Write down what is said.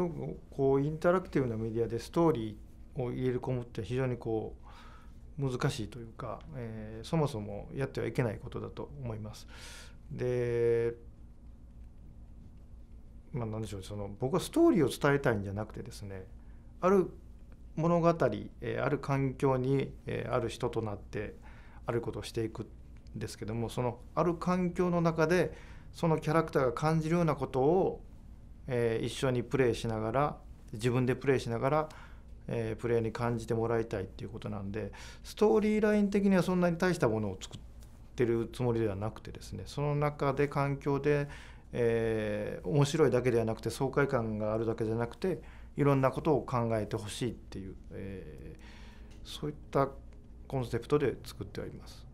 すごくこうインタラクティブなメディアでストーリーを入れる込むって非常にこう難しいというか、えー、そもそもやってはいけないことだと思います。でまあ、何でしょうその僕はストーリーを伝えたいんじゃなくてですねある物語、えー、ある環境に、えー、ある人となってあることをしていくんですけどもそのある環境の中でそのキャラクターが感じるようなことをえー、一緒にプレーしながら自分でプレーしながら、えー、プレーに感じてもらいたいっていうことなんでストーリーライン的にはそんなに大したものを作ってるつもりではなくてですねその中で環境で、えー、面白いだけではなくて爽快感があるだけじゃなくていろんなことを考えてほしいっていう、えー、そういったコンセプトで作ってはいます。